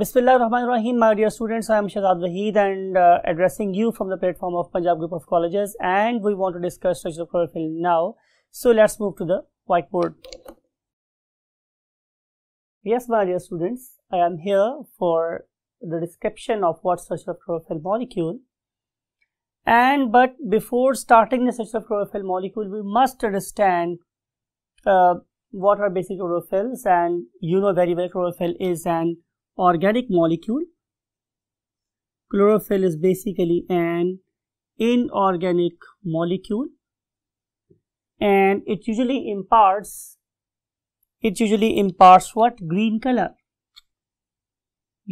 Bismillahirrahmanirrahim, my dear students, I am Shahzad Wahid and uh, addressing you from the platform of Punjab Group of Colleges and we want to discuss structural color fill now. So let's move to the whiteboard. Yes, my dear students, I am here for the description of what structural chlorophyll molecule and but before starting the structure of chlorophyll molecule we must understand uh, what are basic chlorophylls and you know very well chlorophyll is an organic molecule. Chlorophyll is basically an inorganic molecule and it usually imparts it usually imparts what green color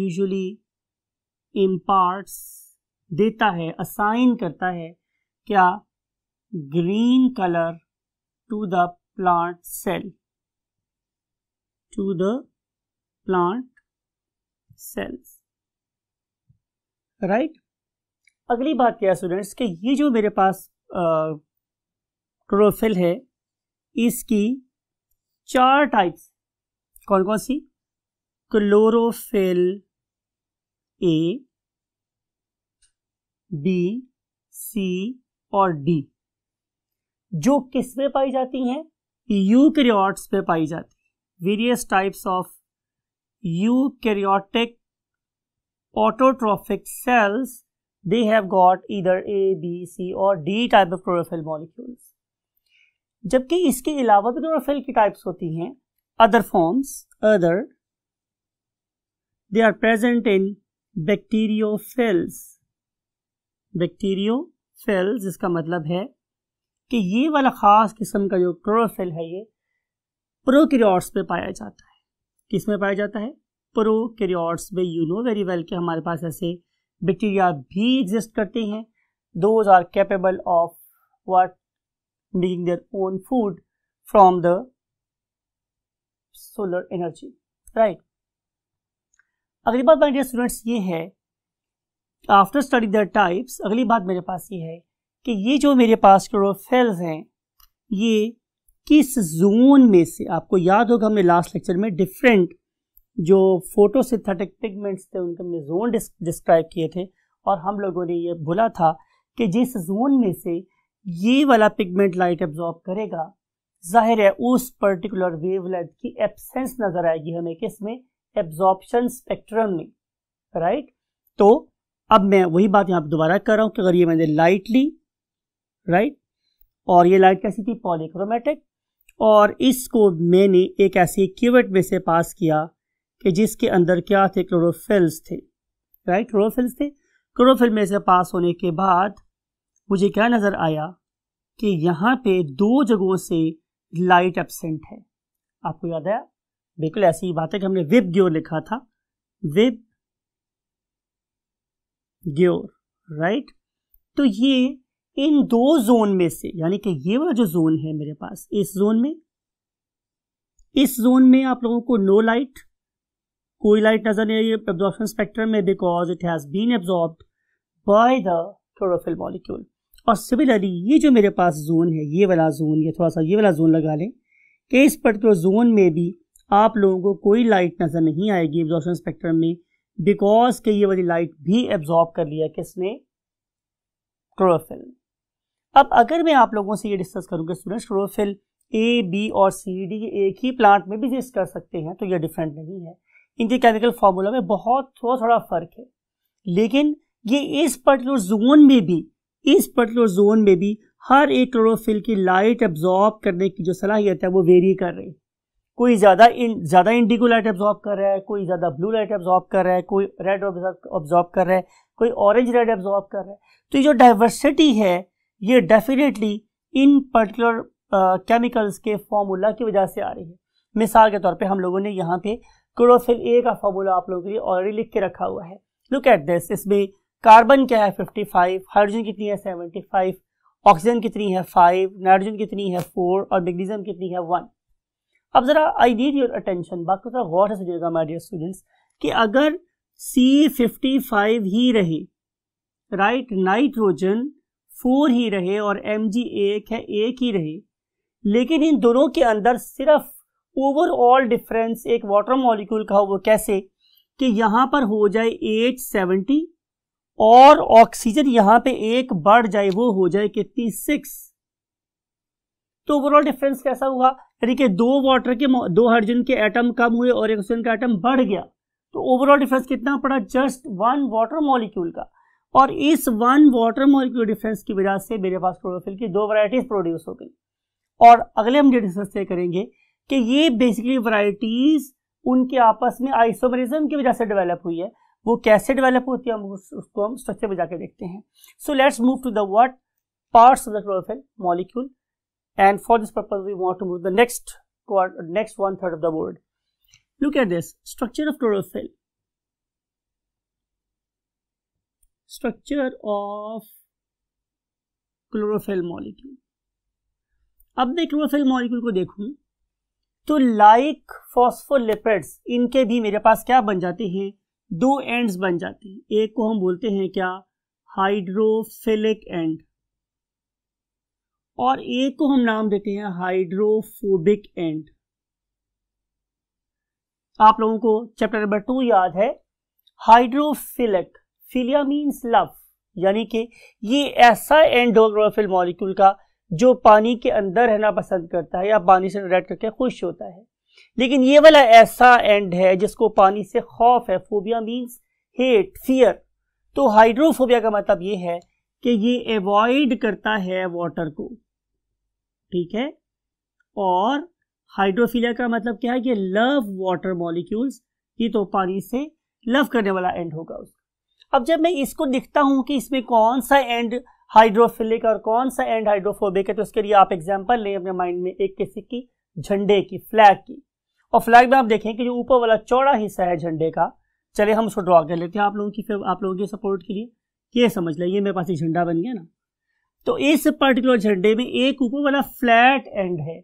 usually imparts deta hai assign karta hai kya green color to the plant cell to the plant cells right अगली बात क्या है students कि ये जो मेरे पास chlorophyll है इसकी चार टाइप्स कौन कौन सी क्लोरोफिल ए बी सी और डी जो किस में पाई जाती हैं यूक्रियोट्स पे पाई जाती है various types of eukaryotic autotrophic cells they have got either A, B, C और D type of chlorophyll molecules. जबकि इसके अलावा भी क्लोरोफिल की टाइप्स होती हैं other forms other they are present in bacteriophylls bacteriophylls इसका मतलब है कि ये वाला ख़ास किस्म का जो क्लोरोफिल है ये प्रोक्रियोट्स में पाया जाता है किस में पाया जाता है प्रो कैरियोट्स में यू नो वेरी वेल कि हमारे पास ऐसे बैक्टीरिया भी एग्जिस्ट करते हैं those are capable of what making their own food from the solar energy right अगली बात मेरे स्टूडेंट्स ये है आफ्टर स्टडी द टाइप्स अगली बात मेरे पास ये है कि ये जो मेरे पास क्लोरोफेल्स हैं ये किस जोन में से आपको याद होगा हमने लास्ट लेक्चर में डिफरेंट जो फोटोसिथेटिक पिगमेंट्स थे उनके हमने जोन डिस्क्राइब किए थे और हम लोगों ने ये बोला था कि जिस जोन में से ये वाला पिगमेंट लाइट एब्जॉर्ब करेगा जाहिर है उस पर्टिकुलर वेवलेंथ की एब्सेंस नज़र आएगी हमें किस में एब्जॉर्बशन स्पेक्ट्रम में राइट तो अब मैं वही बात यहाँ पर दोबारा कर रहा हूँ कि अगर ये मैंने लाइट ली राइट और ये लाइट कैसी थी पॉलीक्रोमेटिक और इसको मैंने एक ऐसी क्यूवेट में से पास किया कि जिसके अंदर क्या थे क्लोरोफिल्स थे राइट क्लोरोफिल्स थे क्लोरोफिल में से पास होने के बाद मुझे क्या नज़र आया कि यहाँ पे दो जगहों से लाइट एबसेंट है आपको याद आया बिल्कुल ऐसी ही बात है कि हमने विब ग्योर लिखा था विब ग्योर राइट तो ये इन दो जोन में से यानी कि ये वाला जो जोन है मेरे पास इस जोन में इस जोन में आप लोगों को नो लाइट कोई लाइट नजर नहीं आई एब्जॉर्बन स्पेक्ट्रम में because it has been absorbed by the chlorophyll molecule और सिमिलरली ये जो मेरे पास जोन है ये वाला जोन ये थोड़ा सा ये वाला जोन लगा लें कि इस पर्टिकुलर जोन में भी आप लोगों को कोई लाइट नज़र नहीं आएगी एब्जॉर्बन स्पेक्ट्रम में बिकॉज के ये वाली लाइट भी एब्जॉर्ब कर लिया किसने क्लोरोफिल अब अगर मैं आप लोगों से ये डिस्कस करूँ कि स्टूडेंट क्लोरोफिल ए बी और सी डी एक ही प्लांट में भी डिस्कस कर सकते हैं तो ये डिफरेंट नहीं है इनके केमिकल फार्मूला में बहुत थोड़ा थोड़ा फर्क है लेकिन ये इस पर्टिकुलर जोन में भी इस पर्टिकुलर जोन में भी हर एक क्लोरोफिल की लाइट एब्जॉर्ब करने की जो सलाहियत है वो वेरी कर रही है कोई ज़्यादा इन ज़्यादा इंडिगो लाइट एब्जॉर्ब कर रहा है कोई ज़्यादा ब्लू लाइट एब्जॉर्ब कर रहा है कोई रेड ऑब्जॉर्ब कर रहा है कोई ऑरेंज रेड एब्जॉर्ब कर रहा है तो ये जो डाइवर्सिटी है ये डेफिनेटली इन पर्टिकुलर केमिकल्स के फॉर्मूला की वजह से आ रही है मिसाल के तौर पे हम लोगों ने यहाँ पे क्लोरोफिल ए का फार्मूला आप लोगों के लिए ऑलरेडी लिख के रखा हुआ है लुक एट दिस इसमें कार्बन क्या है 55 हाइड्रोजन कितनी है 75 ऑक्सीजन कितनी है 5 नाइट्रोजन कितनी है 4 और मैग्नीजियम कितनी है 1 अब ज़रा आई नीड योर अटेंशन बात को गौर से समझिएगा माई डियर स्टूडेंट्स कि अगर सी फिफ्टी फाइव ही रही राइट नाइट्रोजन फोर ही रहे और एम जी एक है एक ही रहे लेकिन इन दोनों के अंदर सिर्फ ओवरऑल डिफरेंस एक वाटर मॉलिक्यूल का हो वो कैसे कि यहाँ पर हो जाए एट सेवेंटी और ऑक्सीजन यहाँ पे एक बढ़ जाए वो हो जाए कितनी सिक्स तो ओवरऑल डिफरेंस कैसा हुआ यानी कि दो वाटर के दो हाइड्रोजन के एटम कम हुए और एक ऑक्सीजन का एटम बढ़ गया तो ओवरऑल डिफरेंस कितना पड़ा जस्ट वन वाटर मॉलिक्यूल का और इस वन वाटर मॉलिक्यूल डिफरेंस की वजह से मेरे पास क्लोरोफिल की दो वराइटीज प्रोड्यूस हो गई और अगले हम डिस्कस करेंगे कि ये बेसिकली वराइटीज उनके आपस में आइसोमरिज्म की वजह से डेवलप हुई है वो कैसे डेवलप होती है हम उस, उसको हम स्ट्रक्चर में जाके देखते हैं so let's move to the what parts of the chlorophyll molecule and for this purpose we want to move the next next one third of the world look at this structure of chlorophyll structure of chlorophyll molecule अब मैं chlorophyll molecule को देखूं तो like phospholipids इनके भी मेरे पास क्या बन जाते हैं दो एंड्स बन जाते हैं एक को हम बोलते हैं क्या हाइड्रोफिलिक एंड और एक को हम नाम देते हैं हाइड्रोफोबिक एंड आप लोगों को चैप्टर नंबर टू याद है हाइड्रोफिलिक फिलिया मीन्स लव यानी कि ये ऐसा एंडोग्राफिल मॉलिक्यूल का जो पानी के अंदर रहना पसंद करता है या पानी से रेड करके खुश होता है लेकिन ये वाला ऐसा एंड है जिसको पानी से खौफ है फोबिया मीन्स हेट फियर तो हाइड्रोफोबिया का मतलब ये है कि ये एवॉइड करता है वाटर को ठीक है और हाइड्रोफिलिया का मतलब क्या है कि लव वाटर मॉलिक्यूल्स ये तो पानी से लव करने वाला एंड होगा उसका अब जब मैं इसको लिखता हूं कि इसमें कौन सा एंड हाइड्रोफिलिक और कौन सा एंड हाइड्रोफोबिक है तो उसके लिए आप एग्जाम्पल लें अपने माइंड में एक किसी की झंडे की फ्लैग की और फ्लैग में आप देखें कि जो ऊपर वाला चौड़ा हिस्सा है झंडे का चले हम उसको ड्रॉ कर लेते हैं आप लोगों की आप लोगों के सपोर्ट के लिए ये समझ लें ये मेरे पास एक झंडा बन गया ना तो इस पर्टिकुलर झंडे में एक ऊपर वाला फ्लैट एंड है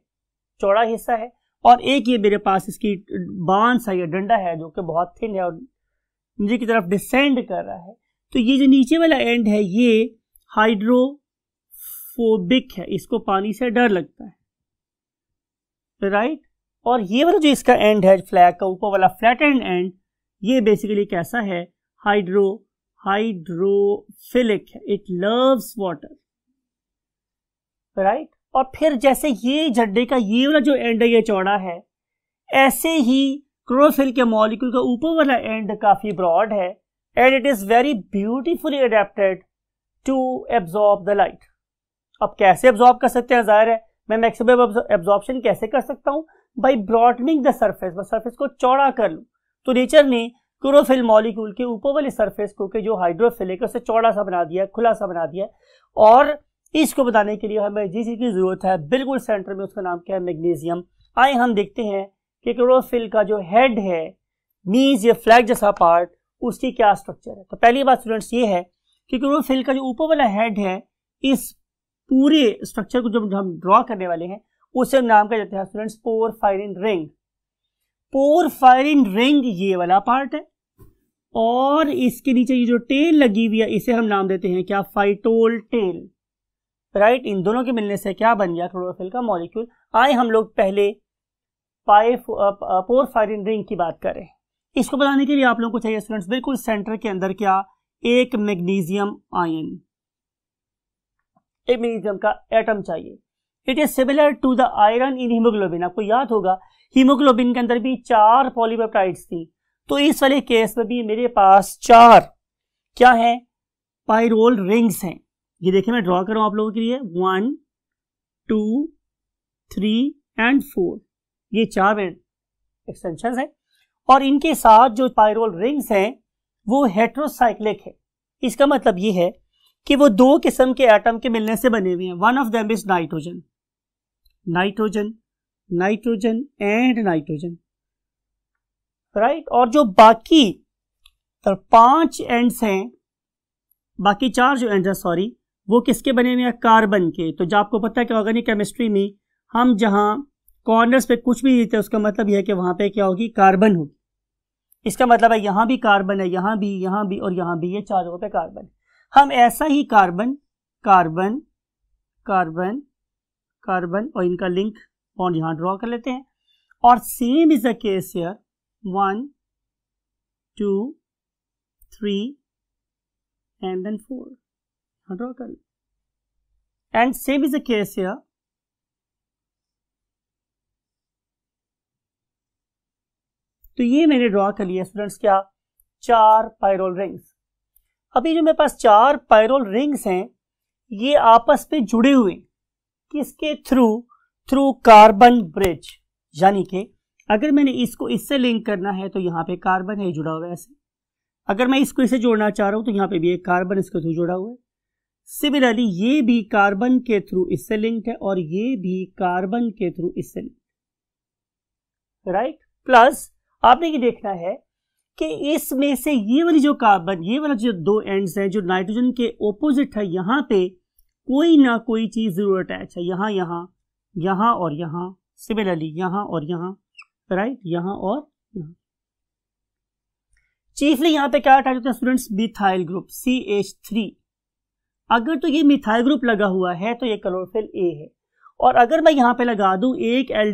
चौड़ा हिस्सा है और एक ये मेरे पास इसकी बांस है या डंडा है जो कि बहुत थिन है और नीचे की तरफ डिसेंड कर रहा है तो ये जो नीचे वाला एंड है ये हाइड्रोफोबिक है इसको पानी से डर लगता है राइट और ये वाला जो इसका एंड है फ्लैग का ऊपर वाला फ्लैट एंड एंड ये बेसिकली कैसा है हाइड्रो हाइड्रोफिलिक है इट लव्स वाटर राइट और फिर जैसे ये झंडे का ये वाला जो एंड है ये चौड़ा है ऐसे ही क्लोरोफिल के मॉलिक्यूल का ऊपर वाला एंड काफ़ी ब्रॉड है and it is very beautifully adapted to absorb the light अब कैसे एब्जॉर्ब कर सकते हैं ज़ाहिर है मैं मैक्सिमम एब्जॉर्प्शन कैसे कर सकता हूँ बाई ब्रॉडनिंग द सर्फेस मैं सर्फेस को चौड़ा कर लूँ तो नेचर ने क्लोरोफिल मॉलिक्यूल के ऊपर वाले सर्फेस को के जो हाइड्रोफिलिक है उसे चौड़ा सा बना दिया खुला सा बना दिया और इसको बताने के लिए हमें जिस चीज़ की ज़रूरत है बिल्कुल सेंटर में उसका नाम क्या है मैग्नीजियम आए हम देखते हैं कि क्लोरोफिल का जो हेड है नीज या फ्लैग जैसा पार्ट उसकी क्या स्ट्रक्चर है तो पहली बात स्टूडेंट्स ये है कि क्लोरोफिल का जो ऊपर वाला हेड है इस पूरे स्ट्रक्चर को जो हम ड्रॉ करने वाले हैं उसे हम नाम का देते हैं students porphyrin ring porphyrin ring ये वाला पार्ट है और इसके नीचे ये जो टेल लगी हुई है इसे हम नाम देते हैं क्या फाइटोल टेल राइट इन दोनों के मिलने से क्या बन गया क्लोरोफिल का मॉलिक्यूल आए हम लोग पहले पाए पोर फायरिंग रिंग की बात करें इसको बनाने के लिए आप लोगों को चाहिए स्टूडेंट्स बिल्कुल सेंटर के अंदर क्या एक मैग्नीशियम आयन एक मैग्नीशियम का एटम चाहिए it is similar to the iron in haemoglobin आपको याद होगा हीमोग्लोबिन के अंदर भी चार पॉलीपेप्टाइड्स थी तो इस वाले केस में भी मेरे पास चार क्या है पायरोल रिंग्स हैं ये देखिए मैं ड्रॉ कर रहा हूं आप लोगों के लिए one two three and four ये चार बैंड एक्सटेंशन है और इनके साथ जो पायरोल रिंग्स हैं वो हेट्रोसाइक्लिक है इसका मतलब ये है कि वो दो किस्म के एटम के मिलने से बने हुए हैं one of them is nitrogen nitrogen nitrogen and nitrogen right और जो बाकी तो पांच एंड्स हैं बाकी चार जो एंड सॉरी वो किसके बने हुए हैं कार्बन के तो जो आपको पता है कि ऑर्गेनिक केमिस्ट्री में हम जहां कॉर्नर्स पे कुछ भी देते हैं उसका मतलब यह है कि वहाँ पे क्या होगी कार्बन होगी इसका मतलब है यहाँ भी कार्बन है यहाँ भी यहाँ भी और यहाँ भी ये चार जगहों पे कार्बन है हम ऐसा ही कार्बन कार्बन कार्बन कार्बन और इनका लिंक बॉन्ड यहाँ ड्रॉ कर लेते हैं और same is the case here one two three and then four draw कर लें and same is the case here तो ये मैंने ड्रॉ कर लिया स्टूडेंट्स क्या चार पायरोल रिंग्स अभी जो मेरे पास चार पायरोल रिंग्स हैं ये आपस में जुड़े हुए किसके थ्रू थ्रू कार्बन ब्रिज यानी कि अगर मैंने इसको इससे लिंक करना है तो यहाँ पे कार्बन है जुड़ा हुआ है ऐसे अगर मैं इसको इसे जोड़ना चाह रहा हूँ तो यहाँ पे भी एक कार्बन इसके थ्रू जुड़ा हुआ है सिमिलरली ये भी कार्बन के थ्रू इससे लिंक है और ये भी कार्बन के थ्रू इससे लिंक राइट प्लस आपने ये देखना है कि इसमें से ये वाली जो कार्बन ये वाला जो दो एंड्स हैं जो नाइट्रोजन के ओपोजिट है यहाँ पे कोई ना कोई चीज़ ज़रूर अटैच है यहाँ यहाँ यहाँ और यहाँ सिमिलरली यहाँ और यहाँ राइट यहाँ और यहाँ चीफली यहाँ पे क्या अटैच होता है students methyl group C H three अगर तो ये मिथाइल ग्रुप लगा हुआ है तो ये क्लोरोफिल ए है और अगर मैं यहाँ पे लगा दूँ एक एल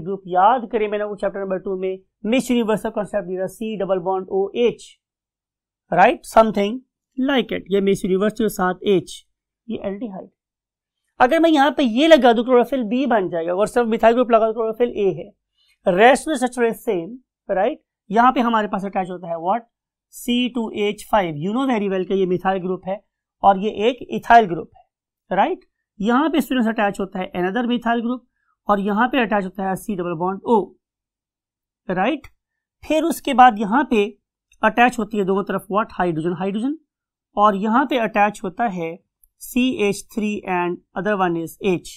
ग्रुप याद करें मैंने वो चैप्टर नंबर टू में मिस यूनिवर्सल कॉन्सेप्ट दिया C double bond O H right something like it ये मिस यूनिवर्स के साथ एच ये एल अगर मैं यहाँ पे ये लगा दूँ क्लोरोफिल बी बन जाएगा और सिर्फ मिथाइल ग्रुप लगा दूँ क्लोरोफिल ए है रेस्ट में सचुरेट सेम राइट यहाँ पे हमारे पास अटैच होता है what C two H five you know very well का ये मिथाइल ग्रुप है और ये एक इथाइल ग्रुप है राइट right? यहाँ पे स्टूडेंस अटैच होता है एनदर मिथाइल ग्रुप और यहाँ पे अटैच होता है C double bond O right फिर उसके बाद यहाँ पे अटैच होती है दोनों तरफ वाट हाइड्रोजन हाइड्रोजन और यहाँ पे अटैच होता है C H three and other one is H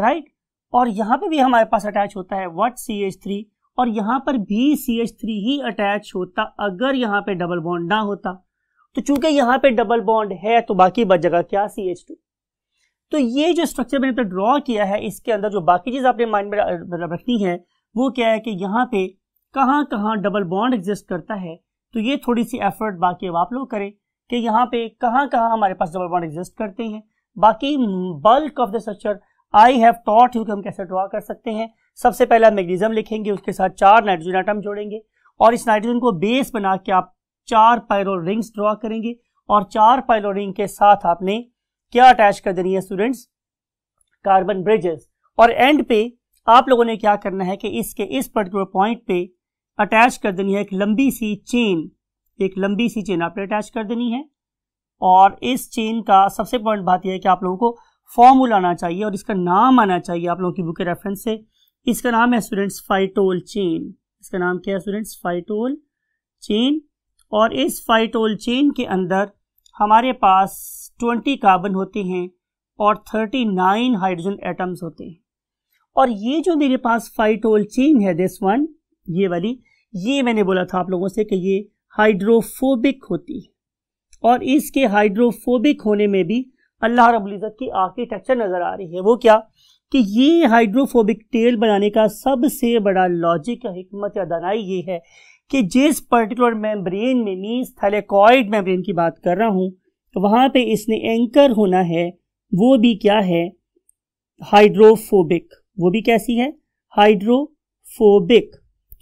right और यहाँ पे भी हमारे पास अटैच होता है वट सी एच थ्री और यहाँ पर भी सी एच थ्री ही अटैच होता अगर यहाँ पे डबल बॉन्ड ना होता तो चूंकि यहाँ पे डबल बॉन्ड है तो बाकी बच जगह क्या सी एच टू तो ये जो स्ट्रक्चर मैंने ड्रॉ तो किया है इसके अंदर जो बाकी चीज़ आपने माइंड में मतलब रखनी है वो क्या है कि यहाँ पे कहाँ कहाँ डबल बॉन्ड एग्जिस्ट करता है तो ये थोड़ी सी एफर्ट बाकी अब आप लोग करें कि यहाँ पे कहाँ कहाँ हमारे पास डबल बॉन्ड एग्जिस्ट करते हैं बाकी bulk of the structure I have taught you कि हम कैसे ड्रॉ कर सकते हैं सबसे पहले आप मैग्नीजियम लिखेंगे उसके साथ चार नाइट्रोजन आइटम जोड़ेंगे और इस नाइट्रोजन को बेस बना के आप चार पायरो रिंग्स ड्रॉ करेंगे और चार पायरो रिंग के साथ आपने क्या अटैच कर देनी है स्टूडेंट्स कार्बन ब्रिजेस और एंड पे आप लोगों ने क्या करना है कि इसके इस पर्टिकुलर पॉइंट पे अटैच कर देनी है एक लंबी सी चेन एक लंबी सी चेन आपने अटैच कर देनी है और इस चेन का सबसे पॉइंट बात यह है कि आप लोगों को फॉर्मूला आना चाहिए और इसका नाम आना चाहिए आप लोगों की बुक के रेफरेंस से इसका नाम है स्टूडेंट्स फाइटोल चेन इसका नाम क्या है स्टूडेंट्स फाइटोल चेन और इस फाइटोल चेन के अंदर हमारे पास ट्वेंटी कार्बन होते हैं और थर्टी नाइन हाइड्रोजन एटम्स होते हैं और ये जो मेरे पास फाइटोल चेन है दिस वन ये वाली ये मैंने बोला था आप लोगों से कि ये हाइड्रोफोबिक होती है और इसके हाइड्रोफोबिक होने में भी अल्लाह रबुल्ज़त की आर्किटेक्चर नज़र आ रही है वो क्या कि ये हाइड्रोफोबिक टेल बनाने का सबसे बड़ा लॉजिक हमत या दनाई ये है कि जिस पर्टिकुलर मेम्ब्रेन में मीन्स थैलेकॉइड मेम्ब्रेन की बात कर रहा हूँ वहाँ पे इसने एंकर होना है वो भी क्या है हाइड्रोफोबिक वो भी कैसी है हाइड्रोफोबिक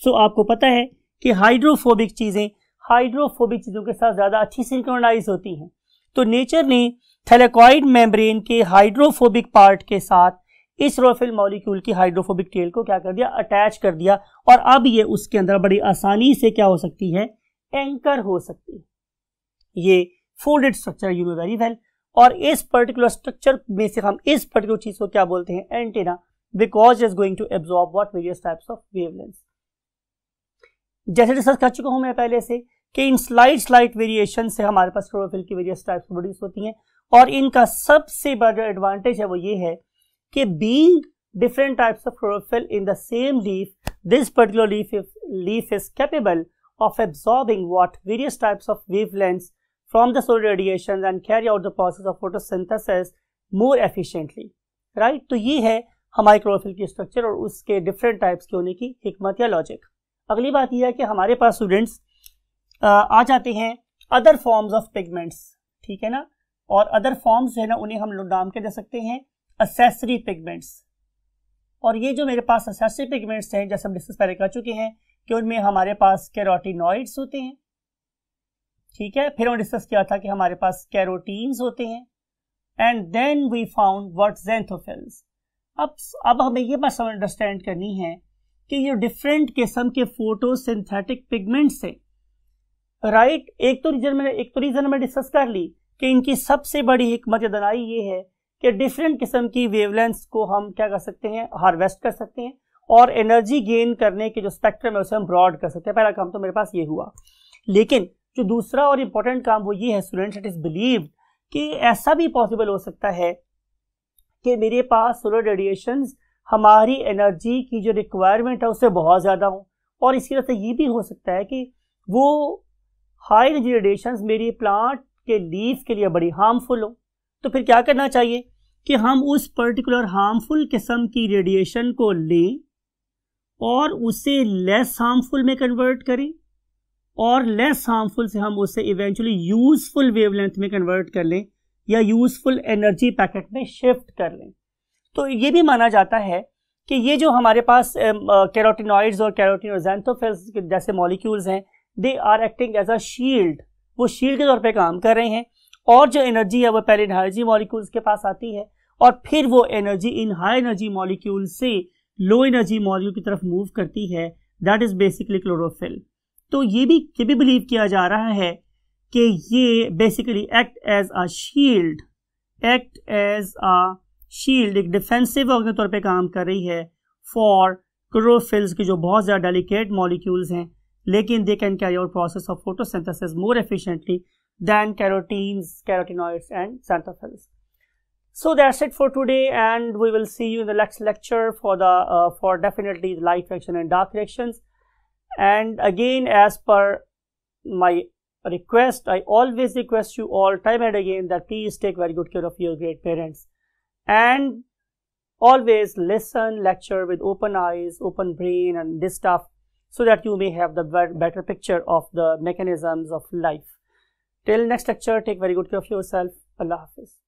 सो so, आपको पता है कि हाइड्रोफोबिक चीज़ें हाइड्रोफोबिक चीज़ों के साथ ज़्यादा अच्छी सिंक्रोनाइज होती हैं तो नेचर ने थैलेकॉइड मेम्ब्रेन के हाइड्रोफोबिक पार्ट के साथ इस रोफिल मॉलिक्यूल की हाइड्रोफोबिक टेल को क्या कर दिया अटैच कर दिया और अब ये उसके अंदर बड़ी आसानी से क्या हो सकती है एंकर हो सकती है ये folded structure you know very well और इस पर्टिकुलर स्ट्रक्चर में से हम इस पर्टिकुलर चीज को क्या बोलते हैं antenna because is going to absorb what various types of wavelengths जैसे डिस्कस कर चुका हूं मैं पहले से कि इन स्लाइट स्लाइट वेरिएशन से हमारे पास क्लोरोफिल की वेरियस टाइप्स प्रोड्यूस होती हैं और इनका सबसे बड़ा एडवांटेज है वो ये है कि being different types of chlorophyll in the same leaf this particular leaf if leaf is capable of absorbing what various types of from the solar radiations and carry out the process of photosynthesis more efficiently right तो ये है हमारे chlorophyll की structure और उसके different types के होने की हमत या लॉजिक अगली बात यह है कि हमारे पास स्टूडेंट्स आ जाते हैं अदर फॉर्म्स ऑफ पिगमेंट्स ठीक है ना और अदर फॉर्म्स जो है ना उन्हें हम लोग नाम के दे सकते हैं असेसरी पिगमेंट्स और ये जो मेरे पास असेसरी पिगमेंट्स हैं जैसे हम डिस्कस पहले कर चुके हैं कि उनमें हमारे पास कैरोटिनॉइड्स होते हैं ठीक है फिर हमने डिस्कस किया था कि हमारे पास कैरोटीन्स होते हैं and then we found what xanthophylls अब अब हमें ये बात अंडरस्टैंड करनी है कि ये डिफरेंट किस्म के फोटोसिंथेटिक पिगमेंट्स है राइट right? एक तो रीजन मैंने एक तो रीजन मैंने डिस्कस कर ली कि इनकी सबसे बड़ी हमत दनाई ये है कि डिफरेंट किस्म की वेवलेंथ को हम क्या कर सकते हैं हार्वेस्ट कर सकते हैं और एनर्जी गेन करने के जो स्पेक्ट्रम है उसे हम ब्रॉड कर सकते हैं पहला काम तो मेरे पास ये हुआ लेकिन जो दूसरा और इम्पोर्टेंट काम वो ये है स्टूडेंट इट इज़ बिलीव कि ऐसा भी पॉसिबल हो सकता है कि मेरे पास सोलर रेडिएशन हमारी एनर्जी की जो रिक्वायरमेंट है उससे बहुत ज़्यादा हो और इसी वजह से ये भी हो सकता है कि वो हाई एनर्जी रेडिएशन मेरी प्लांट के लीव के लिए बड़ी हार्मफुल हो तो फिर क्या करना चाहिए कि हम उस पर्टिकुलर हार्मफुल किस्म की रेडिएशन को लें और उसे लेस हार्मफुल में कन्वर्ट करें और लेस हार्मफुल से हम उसे इवेंचुअली यूजफुल वेवलेंथ में कन्वर्ट कर लें या यूजफुल एनर्जी पैकेट में शिफ्ट कर लें तो ये भी माना जाता है कि ये जो हमारे पास कैरोटिनॉइड्स और कैरोटिन और कैरोटिनोजेंथोफिल्स जैसे मॉलिक्यूल्स हैं they are acting as a shield वो शील्ड के तौर पे काम कर रहे हैं और जो एनर्जी है वो पहले एनर्जी मॉलिक्यूल्स के पास आती है और फिर वो एनर्जी इन हाई एनर्जी मॉलिक्यूल से लो एनर्जी मॉलिक्यूल की तरफ मूव करती है दैट इज़ बेसिकली क्लोरोफिल तो ये भी ये भी बिलीव किया जा रहा है कि ये basically act as a shield act as a shield एक डिफेंसिव के तौर पे काम कर रही है फॉर क्रोफिल्स के जो बहुत ज़्यादा डेलिकेट मॉलिक्यूल्स हैं लेकिन they can carry out process of photosynthesis more efficiently than carotenes carotenoids and xanthophylls so that's it for today and we will see you in the next lecture for the for definitely light reaction and dark reactions and again as per my request I always request you all time and again that please take very good care of your great parents and always listen lecture with open eyes open brain and this stuff so that you may have the better picture of the mechanisms of life till next lecture take very good care of yourself Allah Hafiz